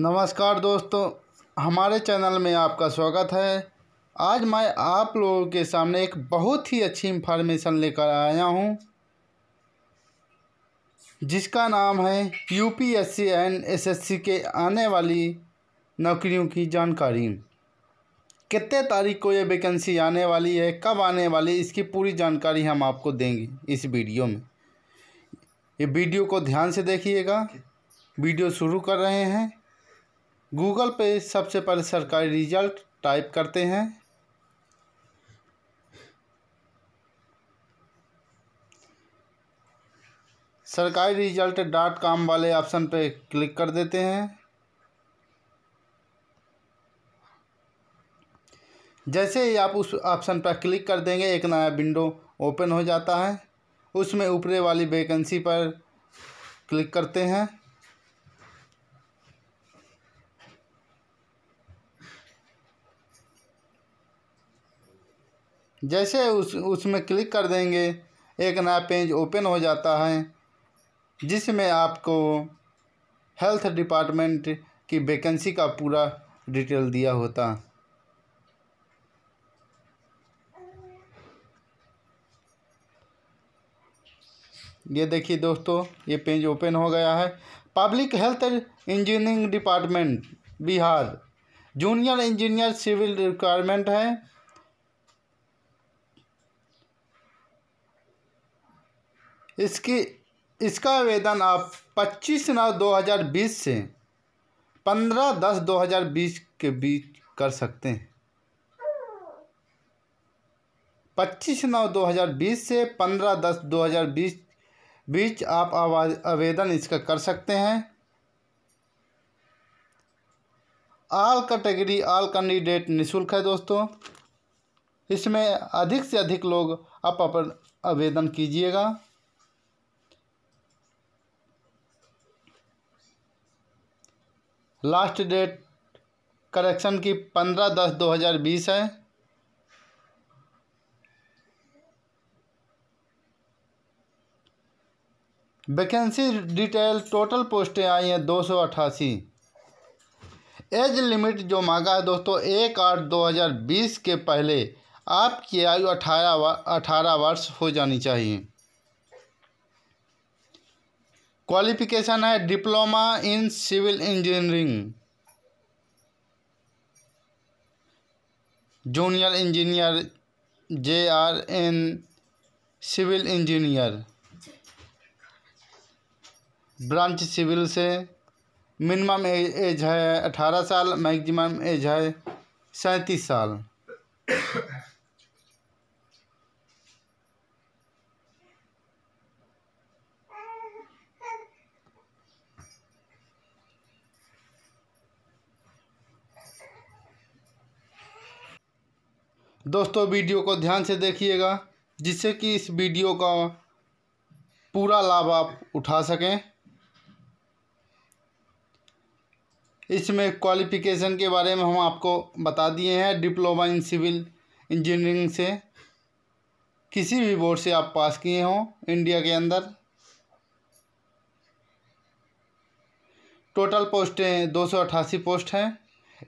नमस्कार दोस्तों हमारे चैनल में आपका स्वागत है आज मैं आप लोगों के सामने एक बहुत ही अच्छी इन्फॉर्मेशन लेकर आया हूँ जिसका नाम है यूपीएससी एंड एसएससी के आने वाली नौकरियों की जानकारी कितने तारीख को ये वैकेंसी आने वाली है कब आने वाली है इसकी पूरी जानकारी हम आपको देंगे इस वीडियो में ये वीडियो को ध्यान से देखिएगा वीडियो शुरू कर रहे हैं गूगल पे सबसे पहले सरकारी रिजल्ट टाइप करते हैं सरकारी रिजल्ट डॉट कॉम वाले ऑप्शन पे क्लिक कर देते हैं जैसे ही आप उस ऑप्शन पर क्लिक कर देंगे एक नया विंडो ओपन हो जाता है उसमें ऊपरे वाली वैकेंसी पर क्लिक करते हैं जैसे उस उसमें क्लिक कर देंगे एक नया पेज ओपन हो जाता है जिसमें आपको हेल्थ डिपार्टमेंट की वैकेंसी का पूरा डिटेल दिया होता ये देखिए दोस्तों ये पेज ओपन हो गया है public health engineering department Bihar junior engineer civil requirement है इसकी इसका आवेदन आप 25 नौ 2020 से 15 दस 2020 के बीच कर सकते हैं 25 नौ 2020 से 15 दस 2020 बीच आप आवेदन इसका कर सकते हैं आल कैटेगरी आल कैंडिडेट निशुल्क है दोस्तों इसमें अधिक से अधिक लोग आप अपन आवेदन कीजिएगा लास्ट डेट करेक्शन की पंद्रह दस दो हज़ार बीस है वैकेंसी डिटेल टोटल पोस्टें आई हैं दो सौ अट्ठासी एज लिमिट जो मांगा है दोस्तों एक आठ दो हज़ार बीस के पहले आपकी आयु अठारह अठारह वर्ष हो जानी चाहिए क्वालिफिकेशन है diploma in civil engineering junior engineer J R N civil engineer branch civil से मिनिमम एज है अठारह साल मैक्सिमम एज है सैंतीस साल दोस्तों वीडियो को ध्यान से देखिएगा जिससे कि इस वीडियो का पूरा लाभ आप उठा सकें इसमें क्वालिफ़िकेशन के बारे में हम आपको बता दिए हैं डिप्लोमा इन सिविल इंजीनियरिंग से किसी भी बोर्ड से आप पास किए हों इंडिया के अंदर टोटल पोस्टें दो सौ अट्ठासी पोस्ट हैं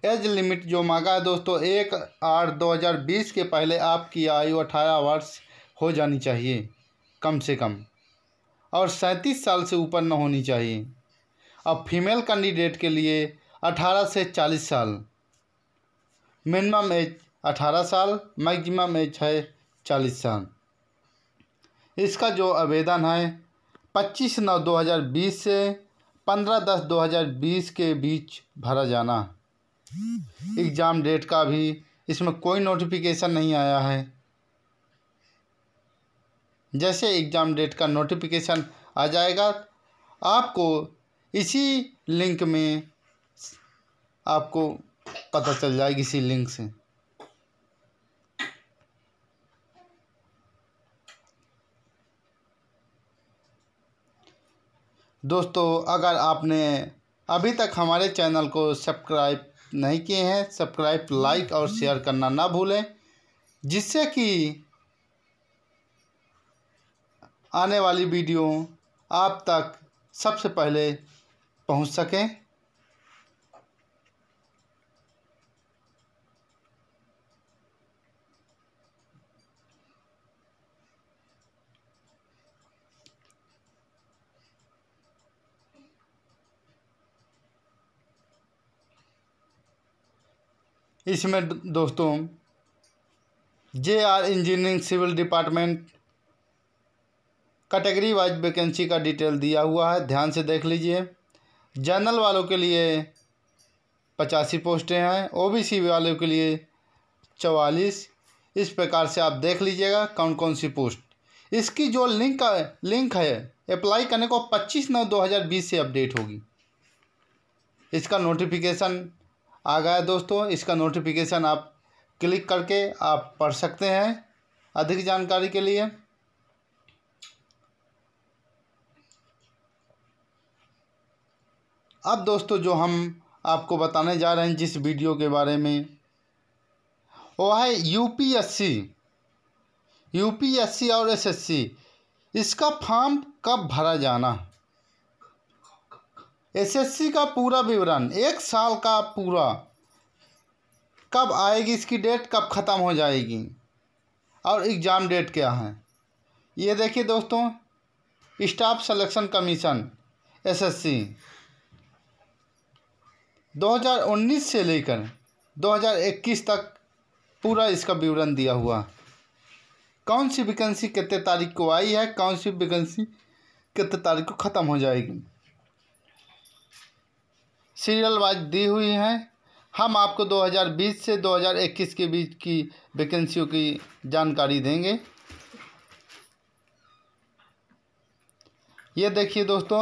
एज लिमिट जो मांगा है दोस्तों एक आठ दो हज़ार बीस के पहले आपकी आयु अठारह वर्ष हो जानी चाहिए कम से कम और सैंतीस साल से ऊपर न होनी चाहिए अब फीमेल कैंडिडेट के लिए अठारह से चालीस साल मिनिमम एज अठारह साल मैक्सिमम एज है चालीस साल इसका जो आवेदन है पच्चीस नौ दो हज़ार बीस से पंद्रह दस दो हज़ार बीस के बीच भरा जाना एग्जाम डेट का भी इसमें कोई नोटिफिकेशन नहीं आया है जैसे एग्ज़ाम डेट का नोटिफिकेशन आ जाएगा आपको इसी लिंक में आपको पता चल जाएगी इसी लिंक से दोस्तों अगर आपने अभी तक हमारे चैनल को सब्सक्राइब नहीं किए हैं सब्सक्राइब लाइक और शेयर करना ना भूलें जिससे कि आने वाली वीडियो आप तक सबसे पहले पहुंच सकें इसमें दोस्तों J R engineering civil department category wise vacancy का डिटेल दिया हुआ है ध्यान से देख लीजिए जनरल वालों के लिए पचासी पोस्टें हैं ओबीसी वालों के लिए चवालीस इस प्रकार से आप देख लीजिएगा कौन कौन सी पोस्ट इसकी जो लिंक लिंक है अप्लाई करने को 25 नौ 2020 से अपडेट होगी इसका नोटिफिकेशन आ गया है दोस्तों इसका नोटिफिकेशन आप क्लिक करके आप पढ़ सकते हैं अधिक जानकारी के लिए अब दोस्तों जो हम आपको बताने जा रहे हैं जिस वीडियो के बारे में वो है यूपीएससी यूपीएससी और एसएससी इसका फॉर्म कब भरा जाना एसएससी का पूरा विवरण एक साल का पूरा कब आएगी इसकी डेट कब ख़त्म हो जाएगी और एग्ज़ाम डेट क्या है ये देखिए दोस्तों स्टाफ सिलेक्शन कमीशन एसएससी 2019 से लेकर 2021 तक पूरा इसका विवरण दिया हुआ कौन सी वैकेंसी कितने तारीख को आई है कौन सी वैकेंसी कितने तारीख को ख़त्म हो जाएगी सीरियल वाइज दी हुई हैं हम आपको 2020 से 2021 के बीच की वैकेंसियों की जानकारी देंगे ये देखिए दोस्तों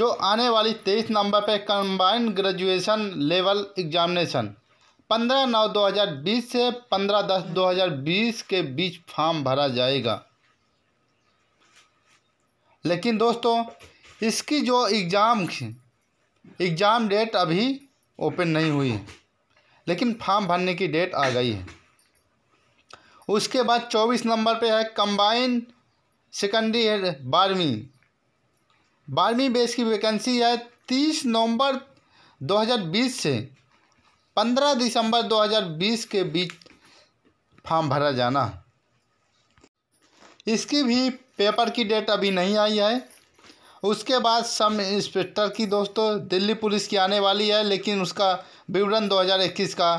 जो आने वाली तेईस नंबर पर कंबाइंड ग्रेजुएशन लेवल एग्जामिनेशन पंद्रह नौ 2020 से पंद्रह दस 2020 के बीच फॉर्म भरा जाएगा लेकिन दोस्तों इसकी जो एग्ज़ाम एग्ज़ाम डेट अभी ओपन नहीं हुई है लेकिन फॉर्म भरने की डेट आ गई है उसके बाद चौबीस नंबर पे है कंबाइन सेकेंडरी है बारहवीं बारहवीं बेस की वैकेंसी है तीस नवंबर 2020 से 15 दिसंबर 2020 के बीच फॉर्म भरा जाना इसकी भी पेपर की डेट अभी नहीं आई है उसके बाद सब इंस्पेक्टर की दोस्तों दिल्ली पुलिस की आने वाली है लेकिन उसका विवरण 2021 का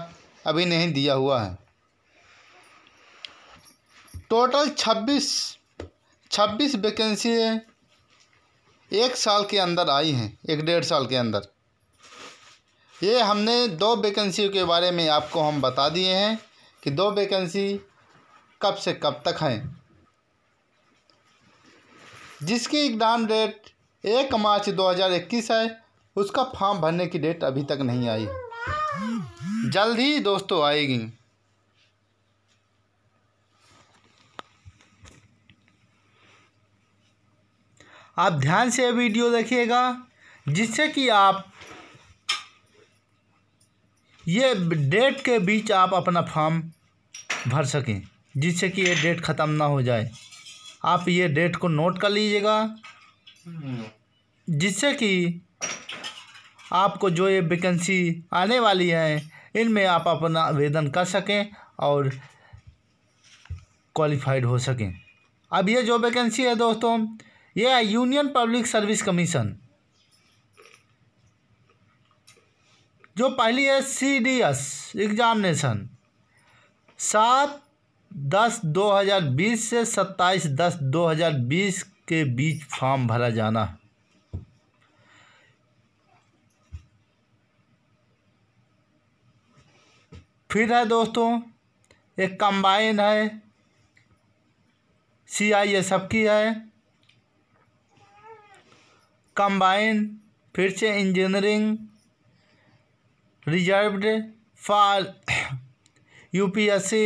अभी नहीं दिया हुआ है टोटल 26 26 वैकेंसी एक साल के अंदर आई हैं एक डेढ़ साल के अंदर ये हमने दो वैकेंसियों के बारे में आपको हम बता दिए हैं कि दो वैकेंसी कब से कब तक हैं जिसकी एग्ज़ाम डेट एक मार्च 2021 है उसका फॉर्म भरने की डेट अभी तक नहीं आई जल्द ही दोस्तों आएगी आप ध्यान से वीडियो देखिएगा जिससे कि आप ये डेट के बीच आप अपना फॉर्म भर सकें जिससे कि ये डेट ख़त्म ना हो जाए आप ये डेट को नोट कर लीजिएगा हम्म। जिससे कि आपको जो ये वैकेंसी आने वाली है इनमें आप अपना आवेदन कर सकें और क्वालिफाइड हो सकें अब ये जो वैकेंसी है दोस्तों ये है यूनियन पब्लिक सर्विस कमीशन जो पहली है सी डी एस एग्जामिनेशन सात दस दो हज़ार बीस से सत्ताईस दस दो हज़ार बीस के बीच फॉर्म भरा जाना है फिर है दोस्तों एक कंबाइन है सी आई एस एफ की है कंबाइन फिर से इंजीनियरिंग रिजर्व्ड फॉर यूपीएससी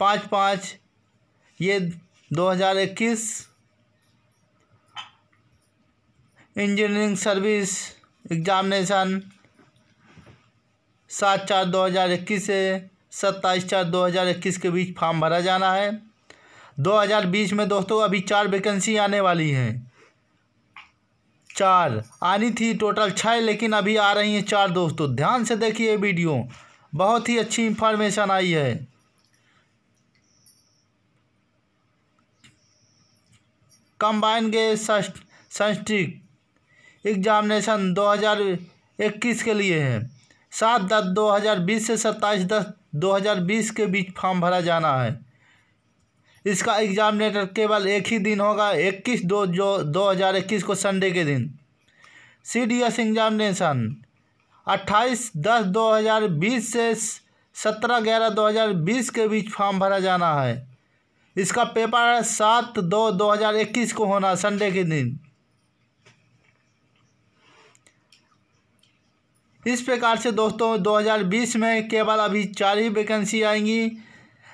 पाँच पाँच ये 2021 इंजीनियरिंग सर्विस एग्जामिनेशन सात चार दो हज़ार इक्कीस से सत्ताईस चार दो हज़ार इक्कीस के बीच फॉर्म भरा जाना है दो हज़ार बीस में दोस्तों अभी चार वैकेंसी आने वाली हैं चार आनी थी टोटल छः लेकिन अभी आ रही हैं चार दोस्तों ध्यान से देखिए वीडियो बहुत ही अच्छी इन्फॉर्मेशन आई है कंबाइन के संस्टिक एग्जामिनेशन 2021 के लिए है सात दस दो हज़ार बीस से सत्ताईस दस दो हज़ार बीस के बीच फॉर्म भरा जाना है इसका एग्जामिनेटर केवल एक ही दिन होगा इक्कीस दो जो दो हज़ार इक्कीस को संडे के दिन सी डी एस एग्जामिनेशन अट्ठाईस दस दो हज़ार बीस से सत्रह ग्यारह दो हज़ार बीस के बीच फॉर्म भरा जाना है इसका पेपर सात दो दो हज़ार इक्कीस को होना संडे के दिन इस प्रकार से दोस्तों 2020 में केवल अभी चार ही वैकेंसी आएंगी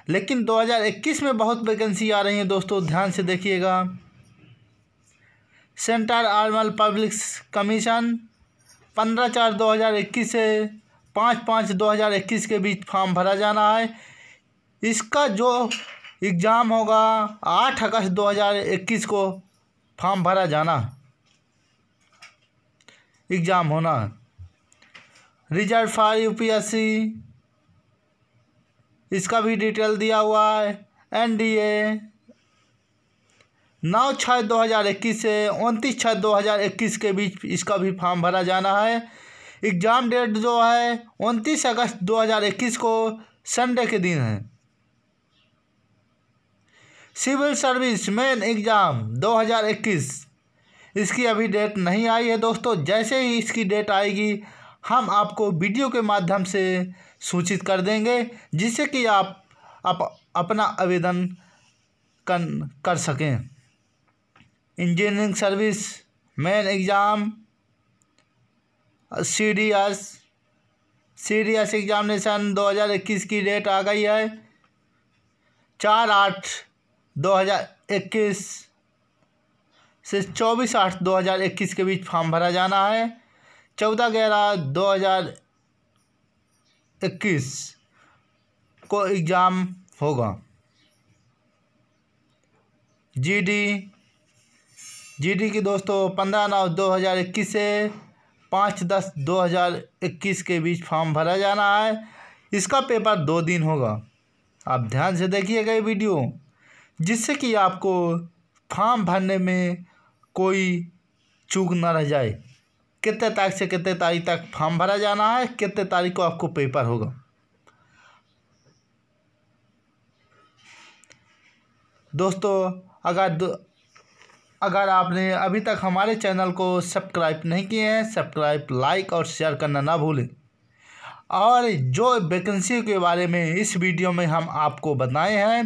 लेकिन 2021 में बहुत वैकेंसी आ रही हैं दोस्तों ध्यान से देखिएगा सेंट्रल आर्मल पब्लिक कमीशन पंद्रह चार दो हज़ार इक्कीस से पाँच पाँच दो हज़ार इक्कीस के बीच फॉर्म भरा जाना है इसका जो एग्ज़ाम होगा आठ अगस्त दो हज़ार इक्कीस को फॉर्म भरा जाना एग्ज़ाम होना रिजल्ट फॉर यूपीएससी इसका भी डिटेल दिया हुआ है एनडीए नौ छः दो हज़ार इक्कीस से उनतीस छः दो हज़ार इक्कीस के बीच इसका भी फॉर्म भरा जाना है एग्ज़ाम डेट जो है उनतीस अगस्त दो हज़ार इक्कीस को संडे के दिन है सिविल सर्विस मेन एग्ज़ाम दो हज़ार इक्कीस इसकी अभी डेट नहीं आई है दोस्तों जैसे ही इसकी डेट आएगी हम आपको वीडियो के माध्यम से सूचित कर देंगे जिससे कि आप, अप, अपना आवेदन कर, कर सकें engineering service main exam C D S C D S examination दो हज़ार इक्कीस की डेट आ गई है चार आठ दो हज़ार इक्कीस से चौबीस आठ दो हज़ार इक्कीस के बीच फॉर्म भरा जाना है चौदह ग्यारह दो हज़ार इक्कीस को एग्ज़ाम होगा जीडी जीडी की दोस्तों पंद्रह नौ दो हज़ार इक्कीस से पाँच दस दो हज़ार इक्कीस के बीच फॉर्म भरा जाना है इसका पेपर दो दिन होगा आप ध्यान से देखिएगा ये वीडियो जिससे कि आपको फॉर्म भरने में कोई चूक ना रह जाए कितने तारीख से कितने तारीख तक फॉर्म भरा जाना है कितने तारीख को आपको पेपर होगा दोस्तों अगर दो, अगर आपने अभी तक हमारे चैनल को सब्सक्राइब नहीं किए हैं सब्सक्राइब लाइक और शेयर करना ना भूलें और जो वैकेंसी के बारे में इस वीडियो में हम आपको बताए हैं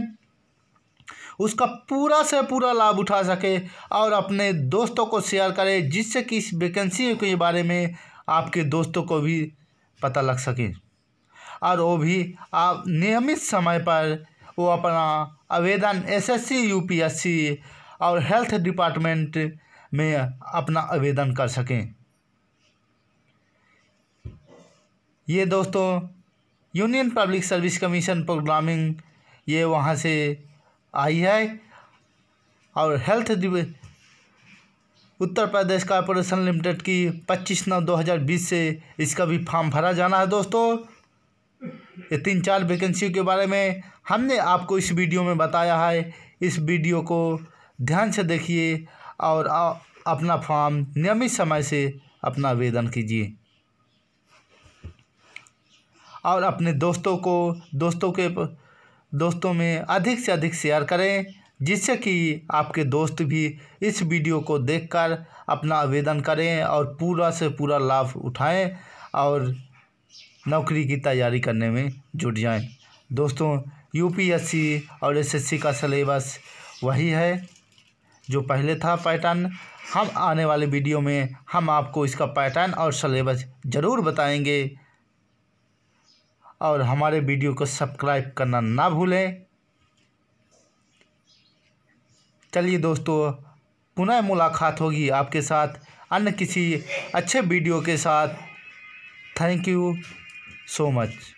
उसका पूरा से पूरा लाभ उठा सके और अपने दोस्तों को शेयर करें जिससे कि इस वैकेंसी के बारे में आपके दोस्तों को भी पता लग सके और वो भी आप नियमित समय पर वो अपना आवेदन एसएससी यूपीएससी और हेल्थ डिपार्टमेंट में अपना आवेदन कर सकें ये दोस्तों union public service commission programming ये वहाँ से आई है और health Uttar Pradesh corporation limited की 25 नौ 2020 से इसका भी फॉर्म भरा जाना है दोस्तों ये तीन चार वैकेंसी के बारे में हमने आपको इस वीडियो में बताया है इस वीडियो को ध्यान से देखिए और आ, अपना फॉर्म नियमित समय से अपना आवेदन कीजिए और अपने दोस्तों को दोस्तों के दोस्तों में अधिक से अधिक शेयर करें जिससे कि आपके दोस्त भी इस वीडियो को देखकर अपना आवेदन करें और पूरा से पूरा लाभ उठाएं और नौकरी की तैयारी करने में जुट जाएं दोस्तों यूपीएससी और एसएससी का सिलेबस वही है जो पहले था पैटर्न हम आने वाले वीडियो में हम आपको इसका पैटर्न और सिलेबस ज़रूर बताएंगे और हमारे वीडियो को सब्सक्राइब करना ना भूलें चलिए दोस्तों पुनः मुलाकात होगी आपके साथ अन्य किसी अच्छे वीडियो के साथ थैंक यू सो मच